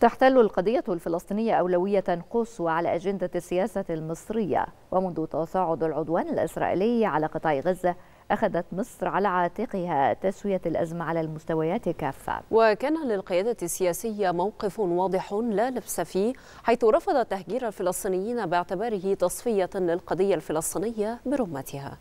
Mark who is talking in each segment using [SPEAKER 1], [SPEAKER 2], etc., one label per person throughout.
[SPEAKER 1] تحتل القضية الفلسطينية أولوية قصوى على أجندة السياسة المصرية ومنذ تصاعد العدوان الإسرائيلي على قطاع غزة أخذت مصر على عاتقها تسوية الأزمة على المستويات كافة وكان للقيادة السياسية موقف واضح لا لبس فيه حيث رفض تهجير الفلسطينيين باعتباره تصفية للقضية الفلسطينية برمتها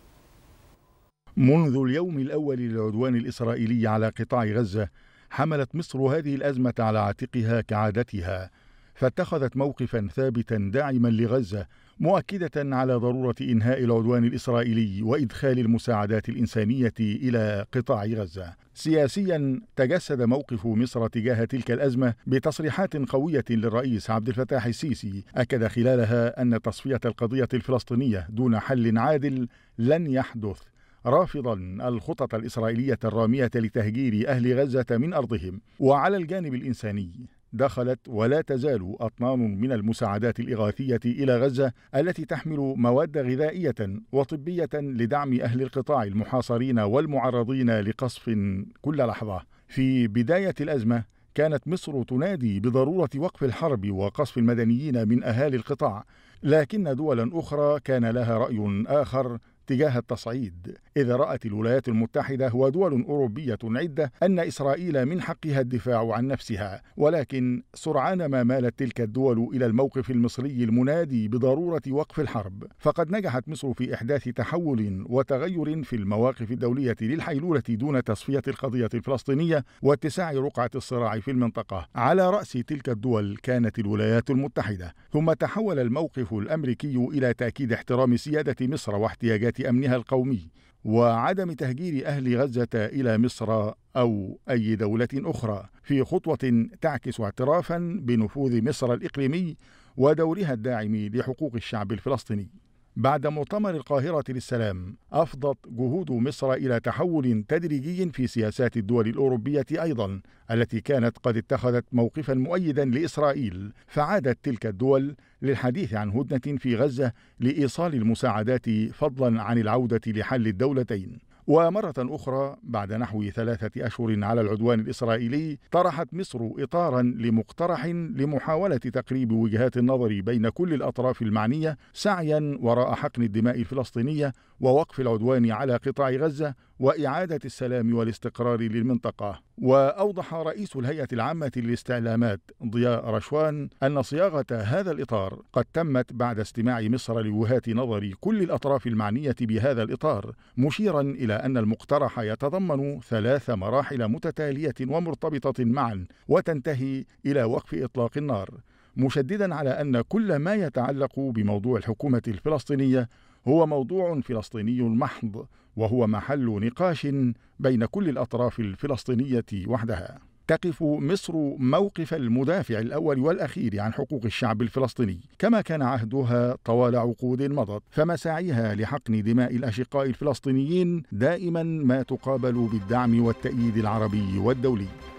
[SPEAKER 1] منذ اليوم الأول للعدوان الإسرائيلي على قطاع غزة حملت مصر هذه الأزمة على عاتقها كعادتها فاتخذت موقفا ثابتا داعما لغزة مؤكدة على ضرورة إنهاء العدوان الإسرائيلي وإدخال المساعدات الإنسانية إلى قطاع غزة. سياسيا تجسد موقف مصر تجاه تلك الأزمة بتصريحات قوية للرئيس عبد الفتاح السيسي أكد خلالها أن تصفية القضية الفلسطينية دون حل عادل لن يحدث رافضا الخطط الإسرائيلية الرامية لتهجير أهل غزة من أرضهم وعلى الجانب الإنساني دخلت ولا تزال أطنان من المساعدات الإغاثية إلى غزة التي تحمل مواد غذائية وطبية لدعم أهل القطاع المحاصرين والمعرضين لقصف كل لحظة في بداية الأزمة كانت مصر تنادي بضرورة وقف الحرب وقصف المدنيين من أهالي القطاع لكن دولا أخرى كان لها رأي آخر تجاه التصعيد إذ رأت الولايات المتحدة ودول أوروبية عدة أن إسرائيل من حقها الدفاع عن نفسها ولكن سرعان ما مالت تلك الدول إلى الموقف المصري المنادي بضرورة وقف الحرب فقد نجحت مصر في إحداث تحول وتغير في المواقف الدولية للحيلولة دون تصفية القضية الفلسطينية واتساع رقعة الصراع في المنطقة على رأس تلك الدول كانت الولايات المتحدة ثم تحول الموقف الأمريكي إلى تأكيد احترام سيادة مصر واحتياجات أمنها القومي وعدم تهجير أهل غزة إلى مصر أو أي دولة أخرى في خطوة تعكس اعترافا بنفوذ مصر الإقليمي ودورها الداعم لحقوق الشعب الفلسطيني بعد مؤتمر القاهرة للسلام أفضت جهود مصر إلى تحول تدريجي في سياسات الدول الأوروبية أيضا التي كانت قد اتخذت موقفا مؤيدا لإسرائيل فعادت تلك الدول للحديث عن هدنة في غزة لإيصال المساعدات فضلا عن العودة لحل الدولتين ومرة أخرى بعد نحو ثلاثة أشهر على العدوان الإسرائيلي طرحت مصر إطارا لمقترح لمحاولة تقريب وجهات النظر بين كل الأطراف المعنية سعيا وراء حقن الدماء الفلسطينية ووقف العدوان على قطاع غزة وإعادة السلام والاستقرار للمنطقة وأوضح رئيس الهيئة العامة للاستعلامات ضياء رشوان أن صياغة هذا الإطار قد تمت بعد استماع مصر لوجهات نظر كل الأطراف المعنية بهذا الإطار مشيرا إلى أن المقترح يتضمن ثلاث مراحل متتالية ومرتبطة معا وتنتهي إلى وقف إطلاق النار مشددا على أن كل ما يتعلق بموضوع الحكومة الفلسطينية هو موضوع فلسطيني محض وهو محل نقاش بين كل الاطراف الفلسطينيه وحدها تقف مصر موقف المدافع الاول والاخير عن حقوق الشعب الفلسطيني كما كان عهدها طوال عقود مضت فمساعيها لحقن دماء الاشقاء الفلسطينيين دائما ما تقابل بالدعم والتاييد العربي والدولي